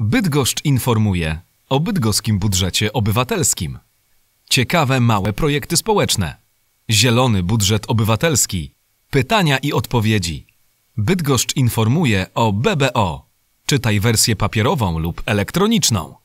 Bydgoszcz informuje o bydgoskim budżecie obywatelskim. Ciekawe małe projekty społeczne. Zielony budżet obywatelski. Pytania i odpowiedzi. Bydgoszcz informuje o BBO. Czytaj wersję papierową lub elektroniczną.